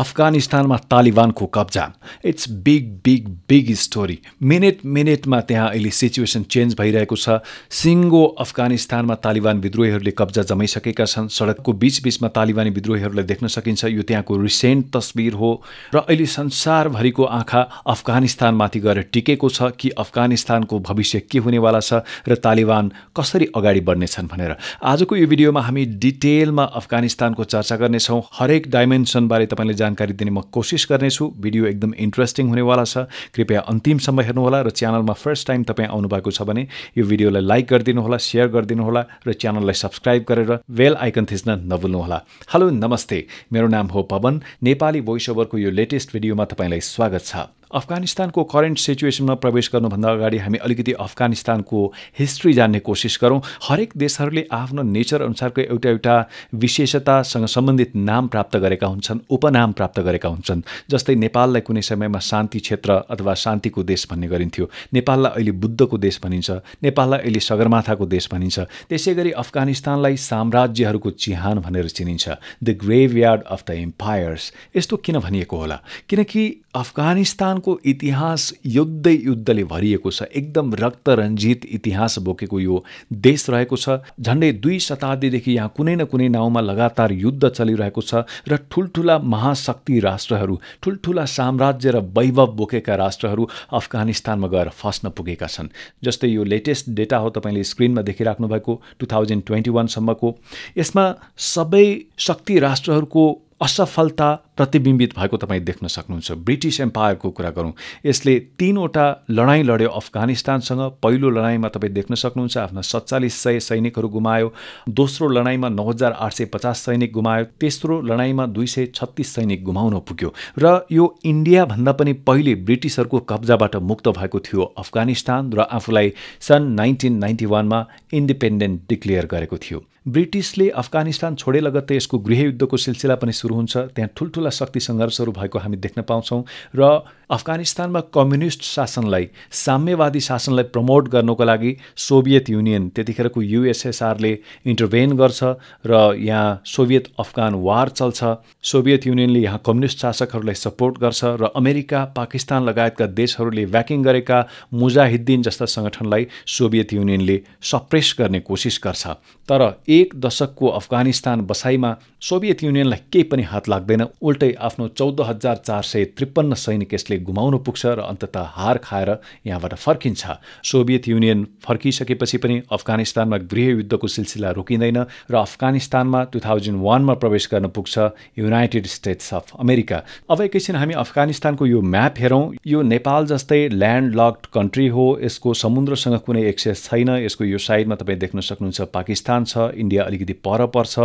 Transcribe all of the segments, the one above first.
अफगानिस्तानमा तालिबानको कब्जा it's big big big story minute मिनेटमा त्यहाँ अहिले सिचुएसन चेन्ज भइरहेको छ सिङ्गो अफगानिस्तानमा तालिबान विद्रोहीहरूले कब्जा जमाइसकेका छन् सडकको बिचबिचमा तालिबानी विद्रोहीहरूलाई देख्न सकिन्छ यो त्यहाँको रिसेन्ट तस्बिर हो र अहिले संसारभरिको आँखा अफगानिस्तानमाथि गएर टिकेको छ कि अफगानिस्तानको भविष्य के हुनेवाला छ र तालिबान कसरी अगाडि बढ्नेछन् भनेर आजको यो भिडियोमा हामी डिटेलमा अफगानिस्तानको चर्चा गर्नेछौँ हरेक डाइमेन्सनबारे तपाईँले जानकारी दिने म कोसिस गर्नेछु भिडियो एकदम इन्ट्रेस्टिङ हुनेवाला छ कृपया अन्तिमसम्म हेर्नुहोला र च्यानलमा फर्स्ट टाइम तपाईँ आउनुभएको छ भने यो भिडियोलाई लाइक गरिदिनुहोला सेयर गरिदिनुहोला र च्यानललाई सब्सक्राइब गरेर बेल आइकन थिच्न नभुल्नुहोला हेलो नमस्ते मेरो नाम हो पवन नेपाली भोइस ओभरको यो लेटेस्ट भिडियोमा तपाईँलाई स्वागत छ अफगानिस्तानको करेन्ट सिचुएसनमा प्रवेश गर्नुभन्दा अगाडि हामी अलिकति अफगानिस्तानको हिस्ट्री जान्ने कोसिस गरौँ हरेक देशहरूले आफ्नो नेचर अनुसारको एउटा एउटा विशेषतासँग सम्बन्धित नाम प्राप्त गरेका हुन्छन् उपनाम प्राप्त गरेका हुन्छन् जस्तै नेपाललाई कुनै समयमा शान्ति क्षेत्र अथवा शान्तिको देश भन्ने गरिन्थ्यो नेपाललाई अहिले बुद्धको देश भनिन्छ नेपाललाई अहिले सगरमाथाको देश भनिन्छ त्यसै गरी अफगानिस्तानलाई साम्राज्यहरूको चिहान भनेर चिनिन्छ the graveyard of the empires यस्तो किन भनिएको होला किनकि अफगानिस्तान नेपालको इतिहास युद्धै युद्धले भरिएको छ एकदम रक्त रञ्जित इतिहास बोकेको यो देश रहेको छ झन्डै दुई शताब्दीदेखि यहाँ कुनै न कुनै नाउँमा लगातार युद्ध चलिरहेको छ र ठुल्ठुला महाशक्ति राष्ट्रहरू ठुल्ठुला साम्राज्य र वैभव बोकेका राष्ट्रहरू अफगानिस्तानमा गएर फस्न पुगेका छन् जस्तै यो लेटेस्ट डेटा हो तपाईँले स्क्रिनमा देखिराख्नु भएको टु थाउजन्ड ट्वेन्टी वानसम्मको यसमा सबै शक्ति राष्ट्रहरूको असफलता प्रतिबिम्बित भएको तपाईँ देख्न सक्नुहुन्छ ब्रिटिस एम्पायरको कुरा गरौँ यसले तिनवटा लडाइँ लड्यो अफगानिस्तानसँग पहिलो लडाइँमा तपाईँ देख्न सक्नुहुन्छ आफ्ना सत्तालिस सय सैनिकहरू गुमायो दोस्रो लडाइँमा नौ हजार आठ सय पचास सैनिक गुमायो तेस्रो लडाइँमा दुई सय छत्तिस सैनिक गुमाउन पुग्यो र यो इन्डियाभन्दा पनि पहिले ब्रिटिसहरूको कब्जाबाट मुक्त भएको थियो अफगानिस्तान र आफूलाई सन् नाइन्टिन नाइन्टी वानमा इन्डिपेन्डेन्ट डिक्लेयर गरेको थियो ब्रिटिसले अफगानिस्तान छोडे लगत्तै यसको गृहयुद्धको सिलसिला पनि सुरु हुन्छ त्यहाँ ठुल्ठुलो ठुला शक्ति सङ्घर्षहरू भएको हामी देख्न पाउँछौँ र अफगानिस्तानमा कम्युनिस्ट शासनलाई साम्यवादी शासनलाई प्रमोट गर्नको लागि सोभियत युनियन त्यतिखेरको युएसएसआरले इन्टरभेन गर्छ र यहाँ सोभियत अफगान वार चल्छ सोभियत युनियनले यहाँ कम्युनिस्ट शासकहरूलाई सपोर्ट गर्छ र अमेरिका पाकिस्तान लगायतका देशहरूले भ्याकिङ गरेका मुजाहिद्दिन जस्ता सङ्गठनलाई सोभियत युनियनले सप्रेस गर्ने कोसिस गर्छ तर एक दशकको अफगानिस्तान बसाइमा सोभियत युनियनलाई केही पनि हात लाग्दैन उल्टै आफ्नो चौध हजार चार सय त्रिपन्न सैनिक यसले गुमाउनु पुग्छ र अन्तत हार खाएर यहाँबाट फर्किन्छ सोभियत युनियन फर्किसकेपछि पनि अफगानिस्तानमा गृहयुद्धको सिलसिला रोकिँदैन र अफगानिस्तानमा टु थाउजन्ड वानमा प्रवेश गर्न पुग्छ युनाइटेड स्टेट्स अफ अमेरिका अब एकैछिन हामी अफगानिस्तानको यो म्याप हेरौँ यो नेपाल जस्तै ल्यान्ड लक्ड कन्ट्री हो यसको समुद्रसँग कुनै एक्सेस छैन यसको यो साइडमा तपाईँ देख्न सक्नुहुन्छ पाकिस्तान छ इन्डिया अलिकति पर पर्छ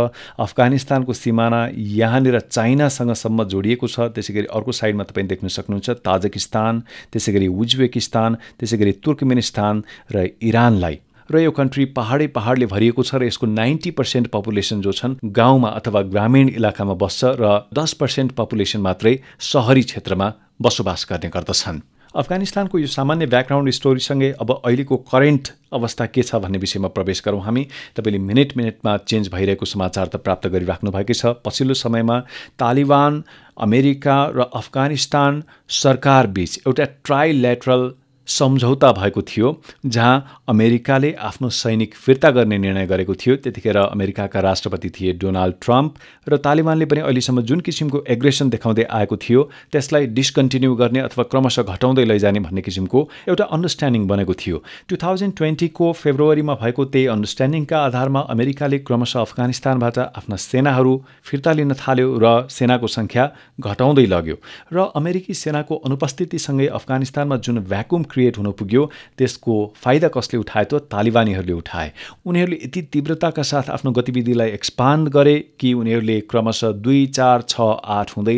अफगानिस्तानको सिमाना यहाँनिर चाइनासँगसम्म जोडिएको छ त्यसै गरी अर्को साइडमा तपाईँ देख्न सक्नुहुन्छ ताजकिस्तान त्यसै गरी उज्बेकिस्तान त्यसै गरी तुर्कमेनिस्तान र इरानलाई र यो कन्ट्री पहाडै पहाडले भरिएको छ र यसको नाइन्टी पर्सेन्ट पपुलेसन जो छन् गाउँमा अथवा ग्रामीण इलाकामा बस्छ र दस पर्सेन्ट पपुलेसन मात्रै सहरी क्षेत्रमा बसोबास गर्ने गर्दछन् अफगानिस्तानको यो सामान्य ब्याकग्राउन्ड स्टोरीसँगै अब अहिलेको करेन्ट अवस्था के छ भन्ने विषयमा प्रवेश गरौँ हामी तपाईँले मिनट मिनटमा चेन्ज भइरहेको समाचार त प्राप्त गरिराख्नु भएकै छ पछिल्लो समयमा तालिबान अमेरिका र अफगानिस्तान सरकारबीच एउटा ट्राइलेटरल सम्झौता भएको थियो जहाँ अमेरिकाले आफ्नो सैनिक फिर्ता गर्ने निर्णय गरेको थियो त्यतिखेर अमेरिकाका राष्ट्रपति थिए डोनाल्ड ट्रम्प र तालिबानले पनि अहिलेसम्म जुन किसिमको एग्रेसन देखाउँदै दे आएको थियो त्यसलाई डिसकन्टिन्यू गर्ने अथवा क्रमशः घटाउँदै लैजाने भन्ने किसिमको एउटा अन्डरस्ट्यान्डिङ बनेको थियो टु थाउजन्ड ट्वेन्टीको फेब्रुअरीमा भएको त्यही अन्डरस्ट्यान्डिङका आधारमा अमेरिकाले क्रमशः अफगानिस्तानबाट आफ्ना सेनाहरू फिर्ता लिन थाल्यो र सेनाको सङ्ख्या घटाउँदै लग्यो र अमेरिकी सेनाको अनुपस्थितिसँगै अफगानिस्तानमा जुन भ्याकुम क्रिएट हुन पुग्यो त्यसको फाइदा कसले उठायो त तालिबानीहरूले उठाए उनीहरूले यति तीव्रताका साथ आफ्नो गतिविधिलाई एक्सपान्ड गरे कि उनीहरूले क्रमशः दुई चार छ आठ हुँदै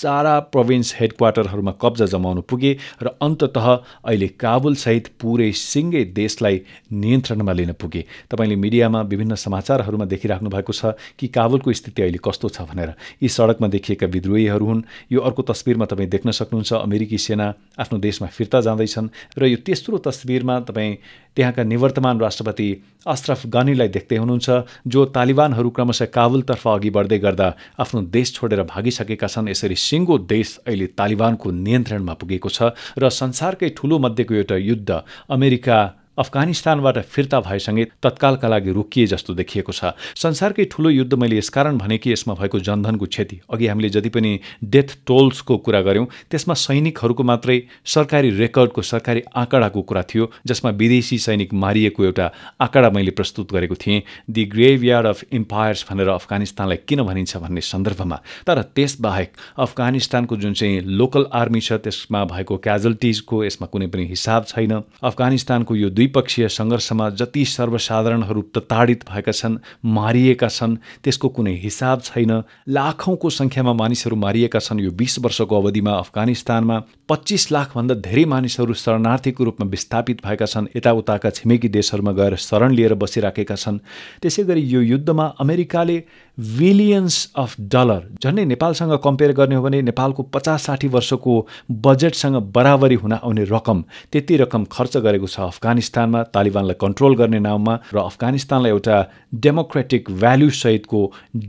सारा प्रोभिन्स हेड हेडक्वार्टरहरूमा कब्जा जमाउन पुगे र अन्ततः अहिले काबुलसहित पुरै सिङ्गै देशलाई नियन्त्रणमा लिन पुगे तपाईँले मिडियामा विभिन्न समाचारहरूमा देखिराख्नु भएको छ कि काबुलको स्थिति अहिले कस्तो छ भनेर यी सडकमा देखिएका विद्रोहीहरू हुन् यो अर्को तस्विरमा तपाईँ देख्न सक्नुहुन्छ अमेरिकी सेना आफ्नो देशमा फिर्ता जाँदैछन् र यो तेस्रो तस्बिरमा तपाईँ त्यहाँका निवर्तमान राष्ट्रपति अश्रफ गनीलाई देख्दै हुनुहुन्छ जो तालिबानहरू क्रमशः काबुलतर्फ अघि बढ्दै गर्दा आफ्नो देश छोडेर भागिसकेका छन् यसरी सिङ्गो देश अहिले तालिबानको नियन्त्रणमा पुगेको छ र संसारकै ठुलो मध्येको एउटा युद्ध अमेरिका अफगानिस्तानबाट फिर्ता भएसँगै तत्कालका लागि रोकिए जस्तो देखिएको छ संसारकै ठुलो युद्ध मैले यसकारण भने कि यसमा भएको जनधनको क्षति अघि हामीले जति पनि डेथ टोल्सको कुरा गऱ्यौँ त्यसमा सैनिकहरूको मात्रै सरकारी रेकर्डको सरकारी आँकडाको कुरा थियो जसमा विदेशी सैनिक मारिएको एउटा आँकडा मैले प्रस्तुत गरेको थिएँ दि ग्रेभयार्ड अफ इम्पायर्स भनेर अफगानिस्तानलाई किन भनिन्छ भन्ने सन्दर्भमा तर त्यसबाहेक अफगानिस्तानको जुन चाहिँ लोकल आर्मी छ त्यसमा भएको क्याजल्टिजको यसमा कुनै पनि हिसाब छैन अफगानिस्तानको यो दुई द्विपक्षीय सङ्घर्षमा जति सर्वसाधारणहरू प्रताडित भएका छन् मारिएका छन् त्यसको कुनै हिसाब छैन लाखौँको सङ्ख्यामा मानिसहरू मारिएका छन् यो बिस वर्षको अवधिमा अफगानिस्तानमा पच्चिस लाखभन्दा धेरै मानिसहरू शरणार्थीको रूपमा विस्थापित भएका छन् यताउताका छिमेकी देशहरूमा गएर शरण लिएर बसिराखेका छन् त्यसै गरी यो युद्धमा अमेरिकाले बिलियन्स अफ डलर झन्डै नेपालसँग कम्पेयर गर्ने हो भने नेपालको पचास साठी वर्षको बजेटसँग बराबरी हुन आउने रकम त्यति रकम खर्च गरेको छ अफगानिस्तानमा तालिबानलाई कन्ट्रोल गर्ने नाममा र अफगानिस्तानलाई एउटा डेमोक्रेटिक भ्याल्युसहितको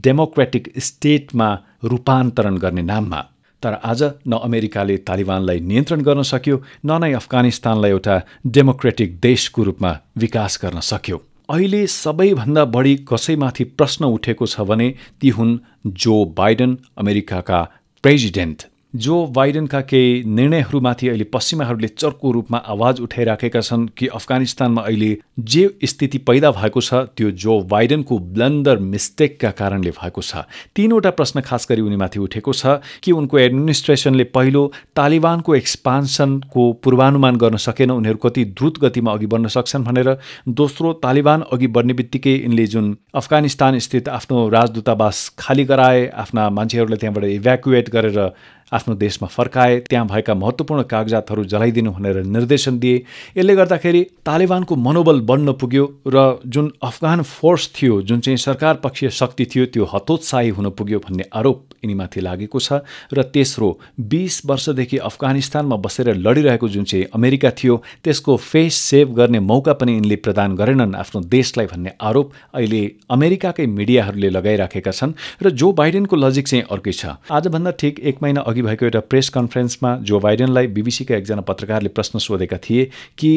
डेमोक्रेटिक स्टेटमा रूपान्तरण गर्ने नाममा तर आज न अमेरिकाले तालिबानलाई नियन्त्रण गर्न सक्यो न नै अफगानिस्तानलाई एउटा डेमोक्रेटिक देशको रूपमा विकास गर्न सक्यो अहिले सबैभन्दा बढी कसैमाथि प्रश्न उठेको छ भने ती हुन् जो बाइडन अमेरिकाका प्रेजिडेन्ट जो बाइडेनका केही निर्णयहरूमाथि अहिले पश्चिमाहरूले चर्को रूपमा आवाज उठाइराखेका छन् कि अफगानिस्तानमा अहिले जे स्थिति पैदा भएको छ त्यो जो बाइडेनको ब्लन्डर मिस्टेकका कारणले भएको छ तिनवटा प्रश्न खास गरी उनीमाथि उठेको छ कि उनको एडमिनिस्ट्रेसनले पहिलो तालिबानको एक्सपान्सनको पूर्वानुमान गर्न सकेन उनीहरू कति द्रुत गतिमा अघि बढ्न सक्छन् भनेर दोस्रो तालिबान अघि बढ्ने बित्तिकै यिनले जुन अफगानिस्तान स्थित आफ्नो राजदूतावास खाली गराए आफ्ना मान्छेहरूलाई त्यहाँबाट इभ्याकुएट गरेर आफ्नो देशमा फर्काए त्यहाँ भएका महत्त्वपूर्ण कागजातहरू जलाइदिनु भनेर निर्देशन दिए यसले गर्दाखेरि तालिबानको मनोबल बन्न पुग्यो र जुन अफगान फोर्स थियो जुन चाहिँ सरकार पक्षीय शक्ति थियो त्यो हतोत्साही हुन पुग्यो भन्ने आरोप यिनीमाथि लागेको छ र तेस्रो बिस वर्षदेखि अफगानिस्तानमा बसेर लडिरहेको जुन चाहिँ अमेरिका थियो त्यसको फेस सेभ गर्ने मौका पनि यिनले प्रदान गरेनन् आफ्नो देशलाई भन्ने आरोप अहिले अमेरिकाकै मिडियाहरूले लगाइराखेका छन् र जो बाइडेनको लजिक चाहिँ अर्कै छ आजभन्दा ठिक एक महिना अघि भएको एउटा प्रेस कन्फरेन्समा जो बाइडेनलाई बिबिसीका एकजना पत्रकारले प्रश्न सोधेका थिए कि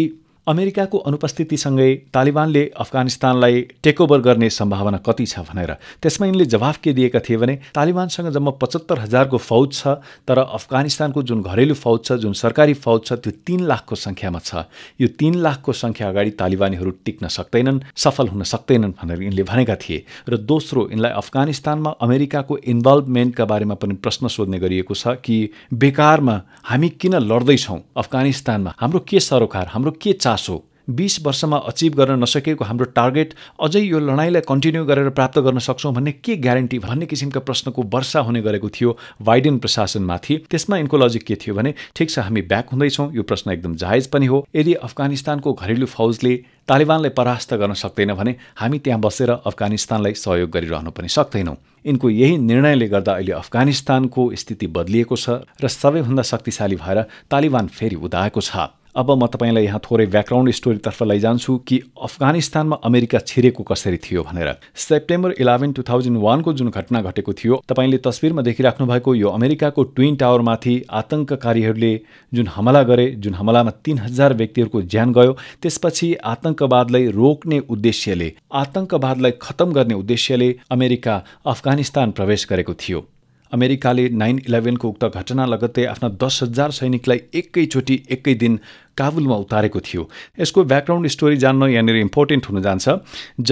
अमेरिकाको अनुपस्थितिसँगै तालिबानले अफगानिस्तानलाई टेकओभर गर्ने सम्भावना कति छ भनेर त्यसमा यिनले जवाफ के दिएका थिए भने तालिबानसँग जम्मा पचहत्तर हजारको फौज छ तर अफगानिस्तानको जुन घरेलु फौज छ जुन सरकारी फौज छ त्यो तीन लाखको सङ्ख्यामा छ यो तीन लाखको सङ्ख्या अगाडि तालिबानीहरू टिक्न सक्दैनन् सफल हुन सक्दैनन् भनेर यिनले भनेका थिए र दोस्रो यिनलाई अफगानिस्तानमा अमेरिकाको इन्भल्भमेन्टका बारेमा पनि प्रश्न सोध्ने गरिएको छ कि बेकारमा हामी किन लड्दैछौँ अफगानिस्तानमा हाम्रो के सरोकार हाम्रो के चास हो बिस वर्षमा अचिभ गर्न नसकेको हाम्रो टार्गेट अझै यो लडाइँलाई कन्टिन्यू गरेर प्राप्त गर्न सक्छौँ भन्ने के ग्यारेन्टी भन्ने किसिमका प्रश्नको वर्षा हुने गरेको थियो बाइडेन प्रशासनमाथि त्यसमा यिनको लजिक के थियो भने ठिक छ हामी ब्याक हुँदैछौँ यो प्रश्न एकदम जायज पनि हो यदि अफगानिस्तानको घरेलु फौजले तालिबानलाई परास्त गर्न सक्दैन भने हामी त्यहाँ बसेर अफगानिस्तानलाई सहयोग गरिरहनु पनि सक्दैनौँ यिनको यही निर्णयले गर्दा अहिले अफगानिस्तानको स्थिति बदलिएको छ र सबैभन्दा शक्तिशाली भएर तालिबान फेरि उदाएको छ अब म तपाईँलाई यहाँ थोरै ब्याकग्राउन्ड स्टोरीतर्फ लैजान्छु कि अफगानिस्तानमा अमेरिका छिरेको कसरी थियो भनेर सेप्टेम्बर इलेभेन टु थाउजन्ड वानको जुन घटना घटेको थियो तपाईँले तस्विरमा देखिराख्नु भएको यो अमेरिकाको ट्विन टावरमाथि आतङ्ककारीहरूले जुन हमला गरे जुन हमलामा तिन हजार व्यक्तिहरूको ज्यान गयो त्यसपछि आतङ्कवादलाई रोक्ने उद्देश्यले आतङ्कवादलाई खत्तम गर्ने उद्देश्यले अमेरिका अफगानिस्तान प्रवेश गरेको थियो अमेरिकाले नाइन इलेभेनको उक्त घटना लगत्तै आफ्ना दस हजार सैनिकलाई एकैचोटि एकै दिन काबुलमा उतारेको थियो यसको ब्याकग्राउन्ड स्टोरी जान्न यहाँनिर इम्पोर्टेन्ट हुन जान्छ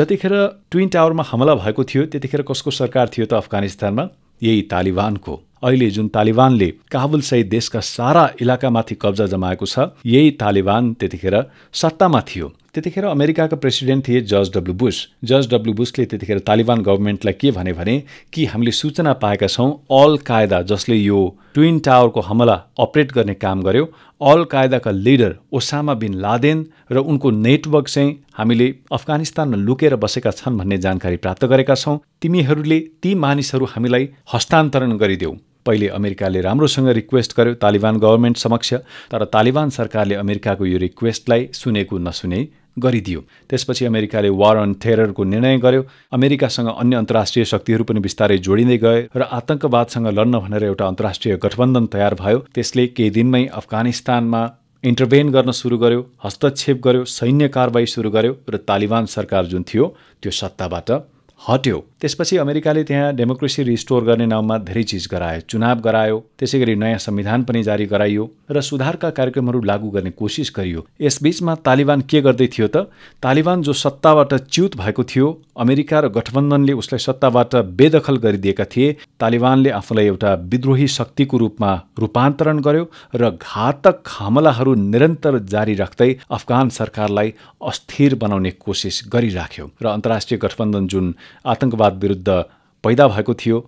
जतिखेर ट्विन टावरमा हमला भएको थियो त्यतिखेर कसको सरकार थियो त अफगानिस्तानमा यही तालिबानको अहिले जुन तालिबानले काबुल सहित देशका सारा इलाकामाथि कब्जा जमाएको छ यही तालिबान त्यतिखेर सत्तामा थियो त्यतिखेर अमेरिकाको प्रेसिडेन्ट थिए George W Bush George W बुसले त्यतिखेर तालिबान गभर्मेन्टलाई के भने भने कि हामीले सूचना पाएका छौँ अल कायदा जसले यो ट्विन टावरको हमला अपरेट गर्ने काम गर्यो अल कायदाका लिडर ओसामा बिन लादेन र उनको नेटवर्क चाहिँ हामीले अफगानिस्तानमा लुकेर बसेका छन् भन्ने जानकारी प्राप्त गरेका छौँ तिमीहरूले ती मानिसहरू हामीलाई हस्तान्तरण गरिदेऊ पहिले अमेरिकाले राम्रोसँग रिक्वेस्ट गर्यो तालिबान गभर्मेन्ट समक्ष तर तालिबान सरकारले अमेरिकाको यो रिक्वेस्टलाई सुनेको नसुने गरिदियो त्यसपछि अमेरिकाले वार अन टेररको निर्णय गर्यो अमेरिकासँग अन्य अन्तर्राष्ट्रिय शक्तिहरू पनि बिस्तारै जोडिँदै गए र आतंकवादसँग लड्न भनेर एउटा अन्तर्राष्ट्रिय गठबन्धन तयार भयो त्यसले केही दिनमै अफगानिस्तानमा इन्टरभेन गर्न सुरु गर्यो हस्तक्षेप गर्यो सैन्य कारवाही सुरु गर्यो र तालिबान सरकार जुन थियो त्यो सत्ताबाट हट्यो त्यसपछि अमेरिकाले त्यहाँ डेमोक्रेसी रिस्टोर गर्ने नाउँमा धेरै चिज गरायो चुनाव गरायो त्यसै गरी नयाँ संविधान पनि जारी गराइयो र सुधारका कार्यक्रमहरू लागू गर्ने कोसिस गरियो यसबीचमा तालिबान के गर्दै थियो त तालिबान जो सत्ताबाट च्युत भएको थियो अमेरिका र गठबन्धनले उसलाई सत्ताबाट बेदखल गरिदिएका थिए तालिबानले आफूलाई एउटा विद्रोही शक्तिको रूपमा रूपान्तरण गर्यो र घातक हमलाहरू निरन्तर जारी राख्दै अफगान सरकारलाई अस्थिर बनाउने कोसिस गरिराख्यो र अन्तर्राष्ट्रिय गठबन्धन जुन आतङ्कवाद विरुद्ध पैदा भएको थियो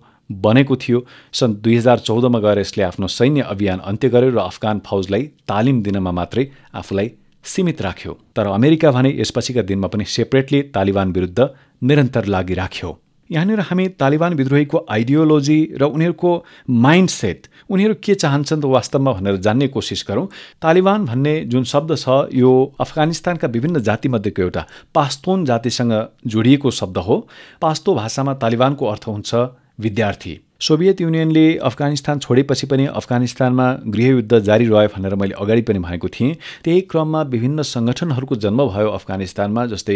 बनेको थियो सन् दुई हजार चौधमा गएर यसले आफ्नो सैन्य अभियान अन्त्य गर्यो र अफगान फौजलाई तालिम दिनमा मात्रै आफूलाई सीमित राख्यो तर अमेरिका भने यसपछिका दिनमा पनि सेपरेटली तालिबान विरुद्ध निरन्तर लागिराख्यो यहाँनिर हामी तालिबान विद्रोहीको आइडियोलोजी र उनीहरूको माइन्ड सेट उनीहरू के चाहन्छन् त वास्तवमा भनेर जान्ने कोसिस गरौँ तालिबान भन्ने जुन शब्द छ यो अफगानिस्तानका विभिन्न जातिमध्येको एउटा पास्तोन जातिसँग जोडिएको शब्द हो पास्तो भाषामा तालिबानको अर्थ हुन्छ विद्यार्थी सोभियत युनियनले अफगानिस्तान छोडेपछि पनि अफगानिस्तानमा गृहयुद्ध जारी रह्यो भनेर मैले अगाडि पनि भनेको थिएँ त्यही क्रममा विभिन्न सङ्गठनहरूको जन्म भयो अफगानिस्तानमा जस्तै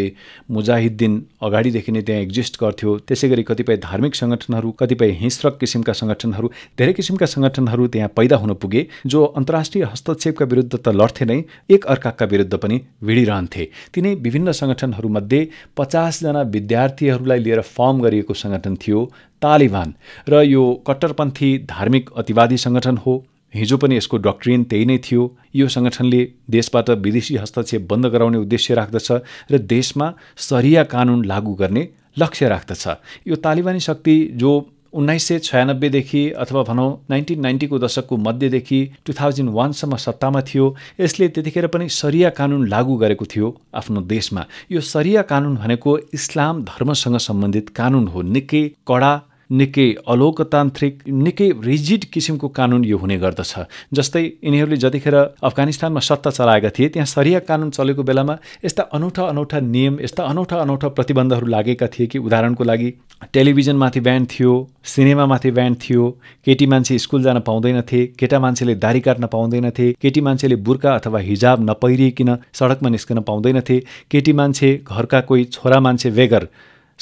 मुजाहिद्दिन अगाडिदेखि नै त्यहाँ एक्जिस्ट गर्थ्यो त्यसै गरी कतिपय धार्मिक सङ्गठनहरू कतिपय हिंस्रक किसिमका सङ्गठनहरू धेरै किसिमका सङ्गठनहरू त्यहाँ पैदा हुन पुगे जो अन्तर्राष्ट्रिय हस्तक्षेपका विरुद्ध त लड्थे नै एक अर्काका विरुद्ध पनि भिडिरहन्थे तिनै विभिन्न सङ्गठनहरूमध्ये पचासजना विद्यार्थीहरूलाई लिएर फर्म गरिएको सङ्गठन थियो तालिबान र यो कट्टरपन्थी धार्मिक अतिवादी सङ्गठन हो हिजो पनि यसको डक्ट्रिन त्यही नै थियो यो सङ्गठनले देशबाट विदेशी हस्तक्षेप बन्द गराउने उद्देश्य राख्दछ र देशमा सरिया कानुन लागू गर्ने लक्ष्य राख्दछ यो तालिबानी शक्ति जो उन्नाइस सय छयानब्बेदेखि अथवा भनौँ नाइन्टिन नाइन्टीको दशकको मध्यदेखि टु थाउजन्ड वानसम्म सत्तामा थियो यसले त्यतिखेर पनि सरिया कानुन लागू गरेको थियो आफ्नो देशमा यो सरिया कानुन भनेको इस्लाम धर्मसँग सम्बन्धित कानुन हो निकै कडा निकै अलोकतान्त्रिक निकै रिजिड किसिमको कानुन यो हुने गर्दछ जस्तै यिनीहरूले जतिखेर अफगानिस्तानमा सत्ता चलाएका थिए त्यहाँ सरिया कानुन चलेको बेलामा यस्ता अनौठा अनौठा नियम यस्ता अनौठा अनौठा प्रतिबन्धहरू लागेका थिए कि उदाहरणको लागि टेलिभिजनमाथि ब्यान्ड थियो सिनेमामाथि ब्यान्ड थियो केटी मान्छे स्कुल जान पाउँदैनथे केटा मान्छेले दारी काट्न पाउँदैनथे केटी मान्छेले बुर्का अथवा हिजाब नपहिरिकन सडकमा निस्कन पाउँदैनथे केटी मान्छे घरका कोही छोरा मान्छे बेगर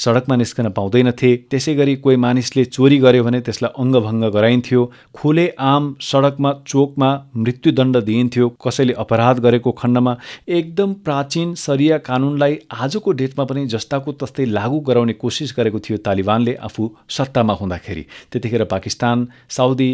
सडकमा निस्कन पाउँदैनथे त्यसै गरी कोही मानिसले चोरी गर्यो भने त्यसलाई अङ्गभङ्ग गराइन्थ्यो खुले आम सडकमा चोकमा मृत्युदण्ड दिइन्थ्यो कसैले अपराध गरेको खण्डमा एकदम प्राचीन सरिया कानुनलाई आजको डेटमा पनि जस्ताको तस्तै लागू गराउने कोसिस गरेको थियो तालिबानले आफू सत्तामा हुँदाखेरि त्यतिखेर पाकिस्तान साउदी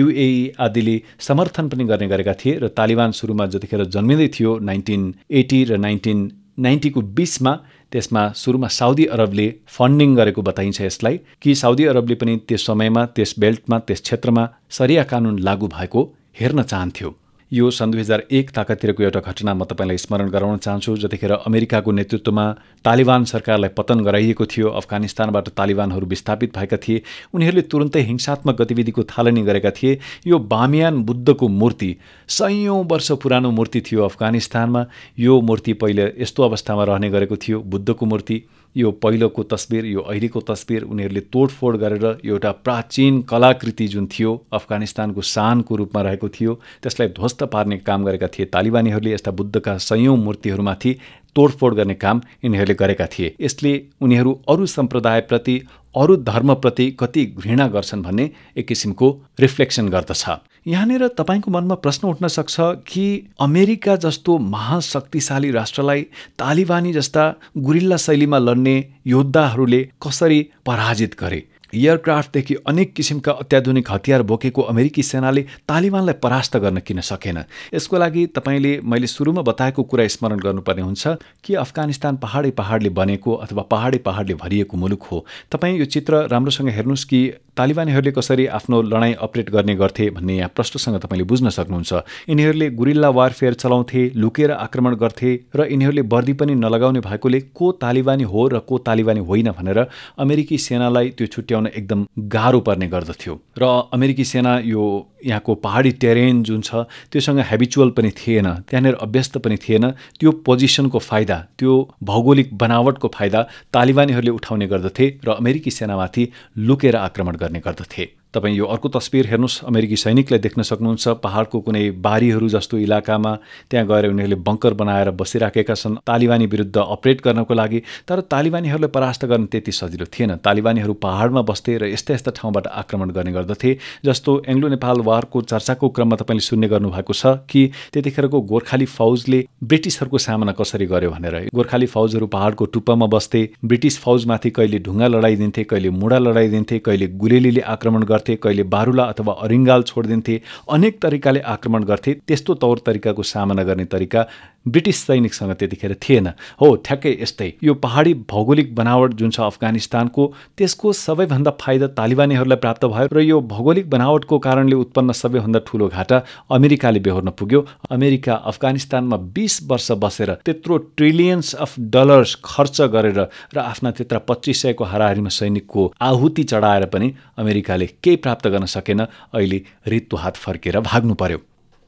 युएई आदिले समर्थन पनि गर्ने गरेका थिए र तालिबान सुरुमा जतिखेर जन्मिँदै थियो नाइन्टिन एटी र नाइन्टिन नाइन्टीको बिसमा त्यसमा सुरुमा साउदी अरबले फन्डिङ गरेको बताइन्छ यसलाई कि साउदी अरबले पनि त्यस समयमा त्यस बेल्टमा त्यस क्षेत्रमा सरिया कानुन लागू भएको हेर्न चाहन्थ्यो यो सन् दुई हजार एक ताकातिरको एउटा घटना म तपाईँलाई स्मरण गराउन चाहन्छु जतिखेर अमेरिकाको नेतृत्वमा तालिबान सरकारलाई पतन गराइएको थियो अफगानिस्तानबाट तालिबानहरू विस्थापित भएका थिए उनीहरूले तुरन्तै हिंसात्मक गतिविधिको थालनी गरेका थिए यो बामियान बुद्धको मूर्ति सयौँ वर्ष पुरानो मूर्ति थियो अफगानिस्तानमा यो मूर्ति पहिले यस्तो अवस्थामा रहने गरेको थियो बुद्धको मूर्ति यो पहिलोको तस्बिर यो अहिलेको तस्बिर उनीहरूले तोडफोड गरेर यो एउटा प्राचीन कलाकृति जुन थियो अफगानिस्तानको शानको रूपमा रहेको थियो त्यसलाई ध्वस्त पार्ने काम गरेका थिए तालिबानीहरूले यस्ता बुद्धका सयौँ मूर्तिहरूमाथि तोडफोड गर्ने काम यिनीहरूले गरेका थिए यसले उनीहरू अरू सम्प्रदायप्रति अरू धर्मप्रति कति घृणा गर्छन् भन्ने एक किसिमको रिफ्लेक्सन गर्दछ यहाँनिर तपाईँको मनमा प्रश्न उठ्न सक्छ कि अमेरिका जस्तो महाशक्तिशाली राष्ट्रलाई तालिबानी जस्ता गुरिल्ला शैलीमा लड्ने योद्धाहरूले कसरी पराजित गरे एयरक्राफ्टदेखि अनेक किसिमका अत्याधुनिक हतियार बोकेको अमेरिकी सेनाले तालिबानलाई परास्त गर्न किन सकेन यसको लागि तपाईँले मैले सुरुमा बताएको कुरा स्मरण गर्नुपर्ने हुन्छ कि अफगानिस्तान पहाडै पहाडले बनेको अथवा पहाडै पहाडले भरिएको मुलुक हो तपाईँ यो चित्र राम्रोसँग हेर्नुहोस् कि तालिबानीहरूले कसरी आफ्नो लडाइँ अपरेट गर्ने गर्थे भन्ने यहाँ प्रश्नसँग तपाईँले बुझ्न सक्नुहुन्छ यिनीहरूले गुरिल्ला वारफेयर चलाउँथे लुकेर आक्रमण गर्थे र यिनीहरूले वर्दी पनि नलगाउने भएकोले को तालिबानी हो र को तालिबानी होइन भनेर अमेरिकी सेनालाई त्यो छुट्याउनु एकदम गाह्रो पर्ने गर्दथ्यो र अमेरिकी सेना यो यहाँको पहाडी टेरेन जुन छ त्योसँग हेबिचुअल पनि थिएन त्यहाँनिर अभ्यस्त पनि थिएन त्यो पोजिसनको फाइदा त्यो भौगोलिक बनावटको फाइदा तालिबानीहरूले उठाउने गर्दथे र अमेरिकी सेनामाथि लुकेर आक्रमण गर्ने गर्दथे तपाईँ यो अर्को तस्विर हेर्नुहोस् अमेरिकी सैनिकलाई देख्न सक्नुहुन्छ पहाडको कुनै बारीहरू जस्तो इलाकामा त्यहाँ गएर उनीहरूले बङ्कर बनाएर बसिराखेका छन् तालिबानी विरुद्ध अपरेट गर्नको लागि तर तालिबानीहरूलाई परास्त गर्न त्यति सजिलो थिएन तालिबानीहरू पहाडमा बस्थे र यस्ता यस्ता ठाउँबाट आक्रमण गर्ने गर्दथे जस्तो एङ्ग्लो नेपाल वारको चर्चाको क्रममा तपाईँले सुन्ने गर्नुभएको छ कि त्यतिखेरको गोर्खाली फौजले ब्रिटिसहरूको सामना कसरी गर्यो भनेर गोर्खाली फौजहरू पहाडको टुप्पामा बस्थे ब्रिटिस फौजमाथि कहिले ढुङ्गा लडाइदिन्थे कहिले मुढा लडाइदिन्थे कहिले गुलेलीले आक्रमण गर्थे गर्थे कहिले बारुला अथवा अरिङ्गाल छोडिदिन्थे अनेक तरिकाले आक्रमण गर्थे त्यस्तो तौर तरिकाको सामना गर्ने तरिका ब्रिटिस सैनिकसँग त्यतिखेर थिएन हो ठ्याक्कै यस्तै यो पहाडी भौगोलिक बनावट जुन छ अफगानिस्तानको त्यसको सबैभन्दा फाइदा तालिबानीहरूलाई प्राप्त भयो र यो भौगोलिक बनावटको कारणले उत्पन्न सबैभन्दा ठुलो घाटा अमेरिकाले बेहोर्न पुग्यो अमेरिका अफगानिस्तानमा बिस वर्ष बसेर त्यत्रो ट्रिलियन्स अफ डलर्स खर्च गरेर र आफ्ना त्यत्र पच्चिस सयको हाराहारीमा सैनिकको आहुति चढाएर पनि अमेरिकाले केही प्राप्त गर्न सकेन अहिले रित्तो हात फर्केर भाग्नु पर्यो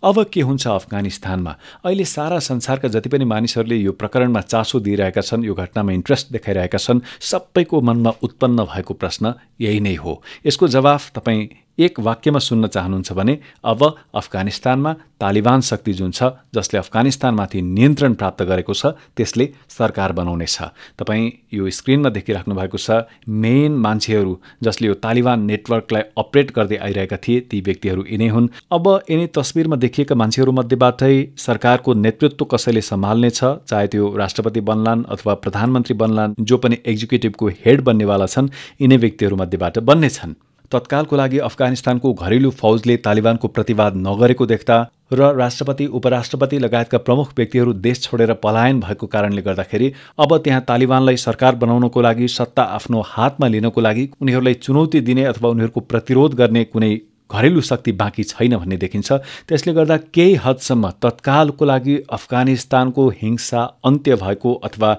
अब के हुन्छ अफगानिस्तानमा अहिले सारा संसारका जति पनि मानिसहरूले यो प्रकरणमा चासो दिइरहेका छन् यो घटनामा इन्ट्रेस्ट देखाइरहेका छन् सबैको मनमा उत्पन्न भएको प्रश्न यही नै हो यसको जवाफ तपाईँ एक वाक्यमा सुन्न चाहनुहुन्छ भने अब अफगानिस्तानमा तालिबान शक्ति जुन छ जसले अफगानिस्तानमाथि नियन्त्रण प्राप्त गरेको छ त्यसले सरकार बनाउनेछ तपाईँ यो स्क्रिनमा देखिराख्नु भएको छ मेन मान्छेहरू जसले यो तालिबान नेटवर्कलाई अपरेट गर्दै आइरहेका थिए ती व्यक्तिहरू यिनै हुन् अब यिनै तस्विरमा देखिएका मान्छेहरूमध्येबाटै सरकारको नेतृत्व कसैले सम्हाल्नेछ चाहे त्यो राष्ट्रपति बन्लान् अथवा प्रधानमन्त्री बन्लान् जो पनि एक्जिक्युटिभको हेड बन्नेवाला छन् यिनै व्यक्तिहरूमध्येबाट बन्नेछन् तत्कालको लागि अफगानिस्तानको घरेलु फौजले तालिबानको प्रतिवाद नगरेको देख्दा र राष्ट्रपति उपराष्ट्रपति लगायतका प्रमुख व्यक्तिहरू देश छोडेर पलायन भएको कारणले गर्दाखेरि अब त्यहाँ तालिबानलाई सरकार बनाउनको लागि सत्ता आफ्नो हातमा लिनको लागि उनीहरूलाई चुनौती दिने अथवा उनीहरूको प्रतिरोध गर्ने कुनै घरेलु शक्ति बाँकी छैन भन्ने देखिन्छ त्यसले गर्दा केही हदसम्म तत्कालको लागि अफगानिस्तानको हिंसा अन्त्य भएको अथवा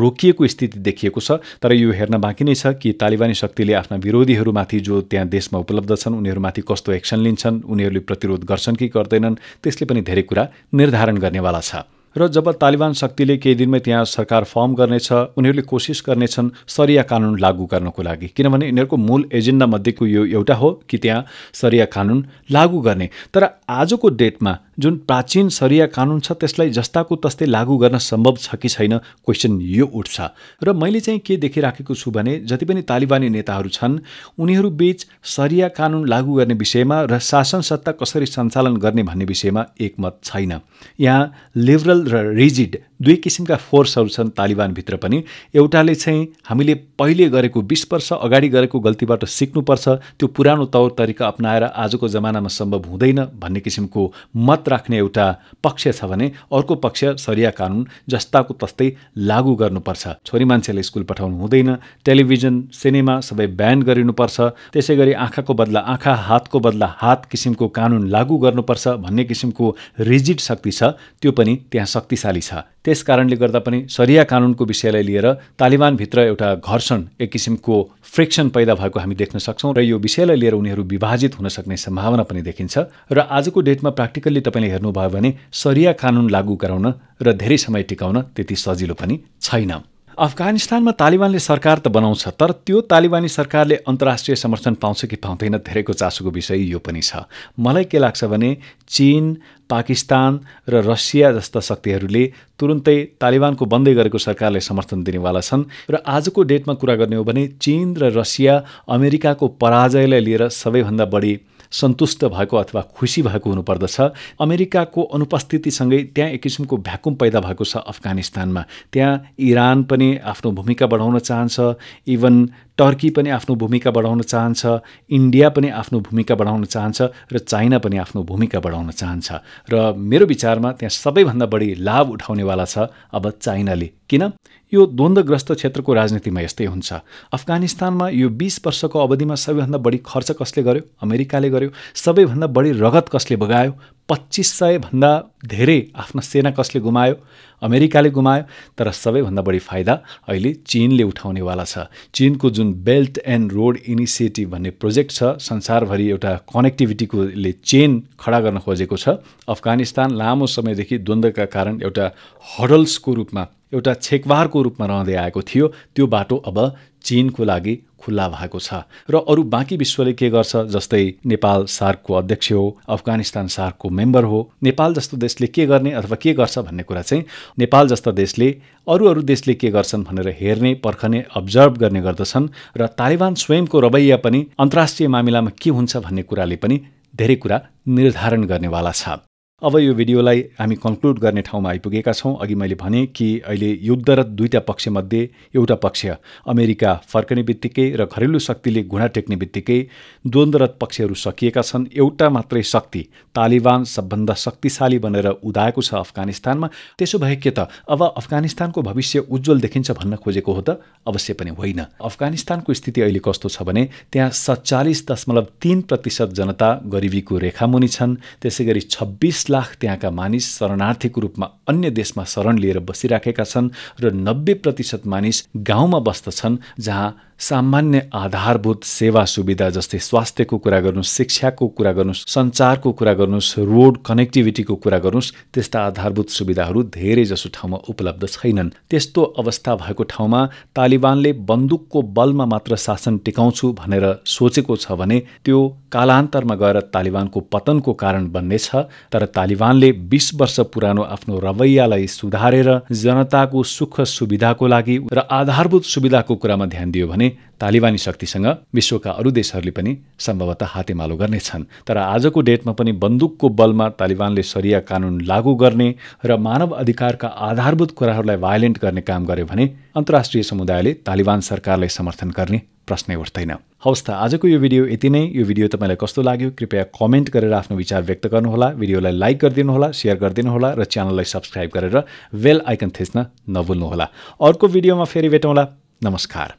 रोकिएको स्थिति देखिएको छ तर यो हेर्न बाँकी नै छ कि तालिबानी शक्तिले आफ्ना विरोधीहरूमाथि जो त्यहाँ देशमा उपलब्ध छन् उनीहरूमाथि कस्तो एक्सन लिन्छन् उनीहरूले प्रतिरोध गर्छन् कि गर्दैनन् त्यसले पनि धेरै कुरा निर्धारण गर्नेवाला छ र जब तालिबान शक्तिले केही दिनमै त्यहाँ सरकार फर्म गर्नेछ उनीहरूले कोसिस गर्नेछन् सरिया कानुन लागू गर्नको लागि किनभने यिनीहरूको मूल एजेन्डामध्येको यो एउटा हो कि त्यहाँ सरिया कानुन लागू गर्ने तर आजको डेटमा जुन प्राचीन सरिया कानुन छ त्यसलाई जस्ताको तस्तै लागू गर्न सम्भव छ कि छैन क्वेसन यो उठ्छ र मैले चाहिँ के देखिराखेको छु भने जति पनि तालिबानी नेताहरू छन् उनीहरू बीच सरिया कानुन लागू गर्ने विषयमा र शासन सत्ता कसरी सञ्चालन गर्ने भन्ने विषयमा एकमत छैन यहाँ लिबरल र रिजिड दुई किसिमका फोर्सहरू छन् तालिबानभित्र पनि एउटाले चाहिँ हामीले पहिले गरेको बिस वर्ष अगाडि गरेको गल्तीबाट सिक्नुपर्छ त्यो पुरानो तौर तरिका अप्नाएर आजको जमानामा सम्भव हुँदैन भन्ने किसिमको मत राख्ने एउटा पक्ष छ भने अर्को पक्ष सरिया कानुन जस्ताको तस्तै लागू गर्नुपर्छ छोरी मान्छेले स्कुल पठाउनु हुँदैन टेलिभिजन सिनेमा सबै ब्यान गरिनुपर्छ त्यसै गरी आँखाको बदला आँखा हातको बदला हात किसिमको कानुन लागू गर्नुपर्छ भन्ने किसिमको रिजिड शक्ति छ त्यो पनि त्यहाँ शक्तिशाली छ त्यस कारणले गर्दा पनि सरिया कानुनको विषयलाई लिएर तालिबानभित्र एउटा घर्षण एक किसिमको फ्रिक्सन पैदा भएको हामी देख्न सक्छौँ र यो विषयलाई लिएर उनीहरू विभाजित हुन सक्ने सम्भावना पनि देखिन्छ र आजको डेटमा प्र्याक्टिकल्ली तपाईँले हेर्नुभयो भने सरिया कानुन लागू गराउन र धेरै समय टिकाउन त्यति सजिलो पनि छैन अफगानिस्तानमा तालिबानले सरकार त बनाउँछ तर त्यो तालिबानी सरकारले अन्तर्राष्ट्रिय समर्थन पाउँछ कि पाउँदैन धेरैको चासोको विषय यो पनि छ मलाई के लाग्छ भने चिन पाकिस्तान र रसिया जस्ता शक्तिहरूले तुरुन्तै तालिबानको बन्दै गरेको सरकारले समर्थन दिनेवाला छन् र आजको डेटमा कुरा गर्ने हो भने चिन र रसिया अमेरिकाको पराजयलाई लिएर सबैभन्दा बढी सन्तुष्ट भएको अथवा खुसी भएको हुनुपर्दछ अमेरिकाको अनुपस्थितिसँगै त्यहाँ एक किसिमको भ्याकुम पैदा भएको छ अफगानिस्तानमा त्यहाँ इरान पनि आफ्नो भूमिका बढाउन चाहन्छ इभन टर्की पनि आफ्नो भूमिका बढाउन चाहन्छ इन्डिया पनि आफ्नो भूमिका बढाउन चाहन्छ र चाइना पनि आफ्नो भूमिका बढाउन चाहन्छ र मेरो विचारमा त्यहाँ सबैभन्दा बढी लाभ उठाउनेवाला छ अब चाइनाले किन यो द्वन्द्वग्रस्त क्षेत्रको राजनीतिमा यस्तै हुन्छ अफगानिस्तानमा यो बिस वर्षको अवधिमा सबैभन्दा बढी खर्च कसले गर्यो अमेरिकाले गर्यो सबैभन्दा बढी रगत कसले बगायो पच्चिस सयभन्दा धेरै आफ्ना सेना कसले गुमायो अमेरिकाले गुमायो तर सबैभन्दा बढी फाइदा अहिले चिनले उठाउनेवाला छ चिनको जुन बेल्ट एन्ड रोड इनिसिएटिभ भन्ने प्रोजेक्ट छ संसारभरि एउटा कनेक्टिभिटीकोले चेन खडा गर्न खोजेको छ अफगानिस्तान लामो समयदेखि द्वन्द्वका कारण एउटा हडल्सको रूपमा एउटा छेकवारको रूपमा रहँदै आएको थियो त्यो बाटो अब चीनको लागि खुल्ला भएको छ र अरू बाँकी विश्वले के गर्छ जस्तै नेपाल सार्कको अध्यक्ष हो अफगानिस्तान सार्कको मेम्बर हो नेपाल जस्तो देशले के गर्ने अथवा के गर्छ भन्ने कुरा चाहिँ नेपाल जस्ता देशले अरू अरू देशले के गर्छन् भनेर हेर्ने पर्खने अब्जर्भ गर्ने गर्दछन् र तालिबान स्वयंको रवैया पनि अन्तर्राष्ट्रिय मामिलामा के हुन्छ भन्ने कुराले पनि धेरै कुरा निर्धारण गर्नेवाला छ अब यो भिडियोलाई हामी कन्क्लुड गर्ने ठाउँमा आइपुगेका छौँ अघि मैले भने कि अहिले युद्धरत दुईवटा पक्षमध्ये एउटा पक्ष अमेरिका फर्कने बित्तिकै र घरेलु शक्तिले घुँडा टेक्ने बित्तिकै द्वन्द्वरत पक्षहरू सकिएका छन् एउटा मात्रै शक्ति तालिबान सबभन्दा शक्तिशाली बनेर उदाएको छ अफगानिस्तानमा त्यसो भए के त अब अफगानिस्तानको भविष्य उज्जवल देखिन्छ भन्न खोजेको हो त अवश्य पनि होइन अफगानिस्तानको स्थिति अहिले कस्तो छ भने त्यहाँ सत्तालिस दशमलव तिन प्रतिशत जनता गरिबीको रेखामुनि छन् त्यसै गरी छब्बिस लाख त्यहाँका मानिस शरणार्थीको रूपमा अन्य देशमा शरण लिएर बसिराखेका छन् र नब्बे प्रतिशत मानिस गाउँमा बस्दछन् जहाँ सामान्य आधारभूत सेवा सुविधा जस्तै स्वास्थ्यको कुरा गर्नुहोस् शिक्षाको कुरा गर्नुहोस् सञ्चारको कुरा गर्नुहोस् रोड कनेक्टिभिटीको कुरा गर्नुहोस् त्यस्ता आधारभूत सुविधाहरू धेरै जसो ठाउँमा उपलब्ध छैनन् त्यस्तो अवस्था भएको ठाउँमा तालिबानले बन्दुकको बलमा मात्र शासन टिकाउँछु भनेर सोचेको छ भने त्यो कालान्तरमा गएर तालिबानको पतनको कारण बन्नेछ तर तालिबानले बिस वर्ष पुरानो आफ्नो रवैयालाई सुधारेर जनताको सुख सुविधाको लागि र आधारभूत सुविधाको कुरामा ध्यान दियो भने भने तालिबानी शक्तिसँग विश्वका अरू देशहरूले पनि सम्भवतः हातेमालो गर्नेछन् तर आजको डेटमा पनि बन्दुकको बलमा तालिबानले सरिया कानुन लागू गर्ने र मानव अधिकारका आधारभूत कुराहरूलाई भायोलेन्ट गर्ने काम गर्यो भने अन्तर्राष्ट्रिय समुदायले तालिबान सरकारलाई समर्थन गर्ने प्रश्न उठ्दैन हवस् त आजको यो भिडियो यति नै यो भिडियो तपाईँलाई कस्तो लाग्यो कृपया कमेन्ट गरेर आफ्नो विचार व्यक्त गर्नुहोला भिडियोलाई लाइक गरिदिनुहोला सेयर गरिदिनुहोला र च्यानललाई सब्सक्राइब गरेर बेल आइकन थिच्न नभुल्नुहोला अर्को भिडियोमा फेरि भेटौँला नमस्कार